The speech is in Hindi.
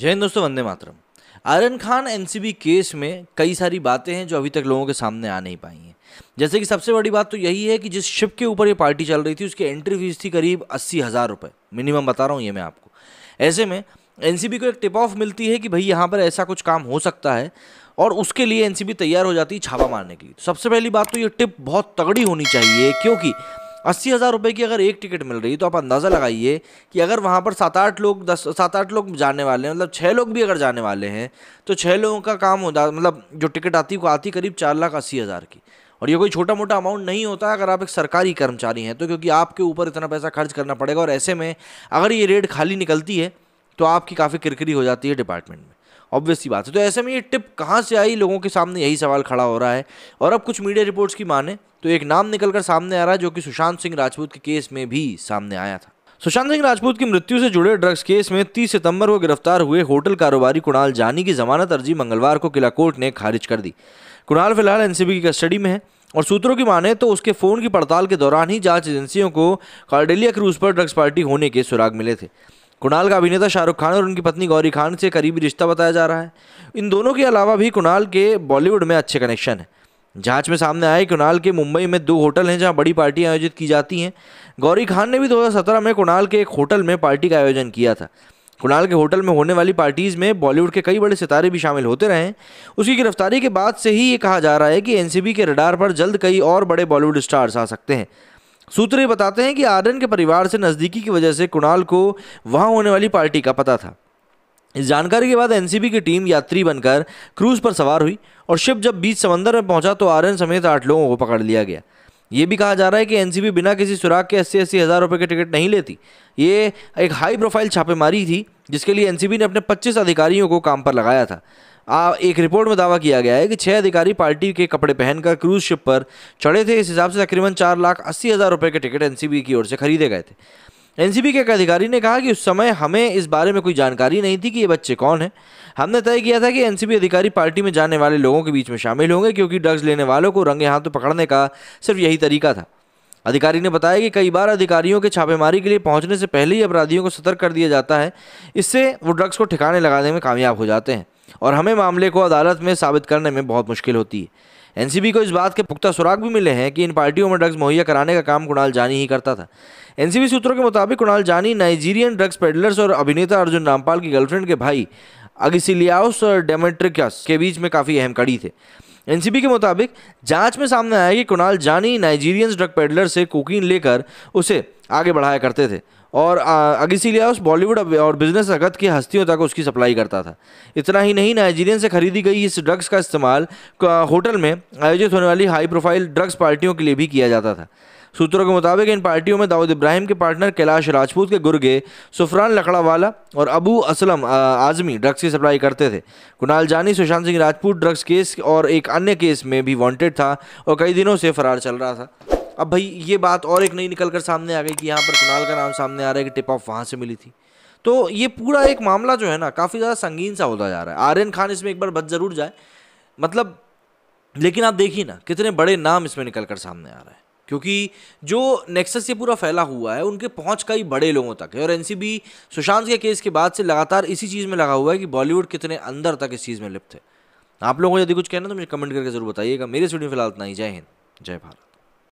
जय हिंद दोस्तों वंदे मातरम आर्यन खान एनसीबी केस में कई सारी बातें हैं जो अभी तक लोगों के सामने आ नहीं पाई हैं जैसे कि सबसे बड़ी बात तो यही है कि जिस शिप के ऊपर ये पार्टी चल रही थी उसकी एंट्री फीस थी करीब अस्सी हज़ार रुपये मिनिमम बता रहा हूँ ये मैं आपको ऐसे में एनसीबी को एक टिप ऑफ मिलती है कि भाई यहाँ पर ऐसा कुछ काम हो सकता है और उसके लिए एनसीबी तैयार हो जाती है छापा मारने के लिए तो सबसे पहली बात तो ये टिप बहुत तगड़ी होनी चाहिए क्योंकि अस्सी हज़ार रुपये की अगर एक टिकट मिल रही है तो आप अंदाज़ा लगाइए कि अगर वहाँ पर सात आठ लोग दस सात आठ लोग जाने वाले हैं मतलब छः लोग भी अगर जाने वाले हैं तो छः लोगों का काम होता मतलब जो टिकट आती है वो आती करीब चार लाख अस्सी हज़ार की और ये कोई छोटा मोटा अमाउंट नहीं होता अगर आप एक सरकारी कर्मचारी हैं तो क्योंकि आपके ऊपर इतना पैसा खर्च करना पड़ेगा और ऐसे में अगर ये रेट खाली निकलती है तो आपकी काफ़ी किरकिरी हो जाती है डिपार्टमेंट में ऑब्वियस ही बात है तो ऐसे में ये टिप कहाँ से आई लोगों के सामने यही सवाल खड़ा हो रहा है और अब कुछ मीडिया रिपोर्ट्स की माने तो एक नाम निकलकर सामने आ रहा है जो कि सुशांत सिंह राजपूत के केस में भी सामने आया था सुशांत सिंह राजपूत की मृत्यु से जुड़े ड्रग्स केस में 30 सितंबर को गिरफ्तार हुए होटल कारोबारी कुणाल जानी की जमानत अर्जी मंगलवार को किला कोर्ट ने खारिज कर दी कुणाल फिलहाल एनसीबी की कस्टडी में है और सूत्रों की माने तो उसके फ़ोन की पड़ताल के दौरान ही जांच एजेंसियों को कार्डेलिया क्रूज पर ड्रग्स पार्टी होने के सुराग मिले थे कुणाल का अभिनेता शाहरुख खान और उनकी पत्नी गौरी खान से करीबी रिश्ता बताया जा रहा है इन दोनों के अलावा भी कुणाल के बॉलीवुड में अच्छे कनेक्शन हैं जांच में सामने आए कुणाल के मुंबई में दो होटल हैं जहां बड़ी पार्टियां आयोजित की जाती हैं गौरी खान ने भी 2017 में कुणाल के एक होटल में पार्टी का आयोजन किया था कुणाल के होटल में होने वाली पार्टीज़ में बॉलीवुड के कई बड़े सितारे भी शामिल होते रहे उसकी गिरफ्तारी के बाद से ही ये कहा जा रहा है कि एनसीबी के रडार पर जल्द कई और बड़े बॉलीवुड स्टार्स आ सकते हैं सूत्र ये बताते हैं कि आर्यन के परिवार से नज़दीकी की वजह से कुणाल को वहाँ होने वाली पार्टी का पता था इस जानकारी के बाद एनसीबी की टीम यात्री बनकर क्रूज़ पर सवार हुई और शिप जब बीच समंदर में पहुंचा तो आर्यन समेत आठ लोगों को पकड़ लिया गया ये भी कहा जा रहा है कि एनसीबी बिना किसी सुराग के अस्सी अस्सी हज़ार रुपये के टिकट नहीं लेती ये एक हाई प्रोफाइल छापेमारी थी जिसके लिए एनसीबी ने अपने 25 अधिकारियों को काम पर लगाया था आ, एक रिपोर्ट में दावा किया गया है कि छह अधिकारी पार्टी के कपड़े पहनकर क्रूज शिप पर चढ़े थे इस हिसाब से तकरीबन चार लाख अस्सी हज़ार रुपये के टिकट एनसीबी की ओर से खरीदे गए थे एनसीबी के एक अधिकारी ने कहा कि उस समय हमें इस बारे में कोई जानकारी नहीं थी कि ये बच्चे कौन हैं हमने तय किया था कि एनसीबी अधिकारी पार्टी में जाने वाले लोगों के बीच में शामिल होंगे क्योंकि ड्रग्स लेने वालों को रंगे हाथों पकड़ने का सिर्फ यही तरीका था अधिकारी ने बताया कि कई बार अधिकारियों के छापेमारी के लिए पहुंचने से पहले ही अपराधियों को सतर्क कर दिया जाता है इससे वो ड्रग्स को ठिकाने लगाने में कामयाब हो जाते हैं और हमें मामले को अदालत में साबित करने में बहुत मुश्किल होती है एनसीबी को इस बात के पुख्ता सुराग भी मिले हैं कि इन पार्टियों में ड्रग्स मुहैया कराने का काम कुणाल जानी ही करता था एनसीबी सूत्रों के मुताबिक कुणाल जानी नाइजीरियन ड्रग्स पेडलर्स और अभिनेता अर्जुन रामपाल की गर्लफ्रेंड के भाई अगिसिलियाउस और डेमेट्रिकस के बीच में काफ़ी अहम कड़ी थे एनसीबी के मुताबिक जांच में सामने आया कि Kunal Jani Nigerians drug peddler से कोकीन लेकर उसे आगे बढ़ाया करते थे और अगिसिलिया उस बॉलीवुड और बिजनेस जगत की हस्तियों तक उसकी सप्लाई करता था इतना ही नहीं नाइजीरियन से खरीदी गई इस ड्रग्स का इस्तेमाल होटल में आयोजित होने वाली हाई प्रोफाइल ड्रग्स पार्टियों के लिए भी किया जाता था सूत्रों के मुताबिक इन पार्टियों में दाऊद इब्राहिम के पार्टनर कैलाश राजपूत के गुर्गे सुफरान लकड़ावाला और अबू असलम आजमी ड्रग्स की सप्लाई करते थे कुणाल जानी सुशांत सिंह राजपूत ड्रग्स केस और एक अन्य केस में भी वांटेड था और कई दिनों से फरार चल रहा था अब भाई ये बात और एक नई निकल कर सामने आ गई कि यहाँ पर कुणाल का नाम सामने आ रहा है कि टिप ऑफ वहाँ से मिली थी तो ये पूरा एक मामला जो है ना काफ़ी ज़्यादा संगीन सा होता जा रहा है आर्यन खान इसमें एक बार बच ज़रूर जाए मतलब लेकिन आप देखिए ना कितने बड़े नाम इसमें निकल कर सामने आ रहे हैं क्योंकि जो नेक्सस से पूरा फैला हुआ है उनके पहुंच कई बड़े लोगों तक है और एनसीबी सुशांत के केस के बाद से लगातार इसी चीज़ में लगा हुआ है कि बॉलीवुड कितने अंदर तक इस चीज़ में लिप्त है आप लोगों को यदि कुछ कहना तो मुझे कमेंट करके जरूर बताइएगा मेरे स्टूडियो फिलहाल इतना ही जय हिंद जय भारत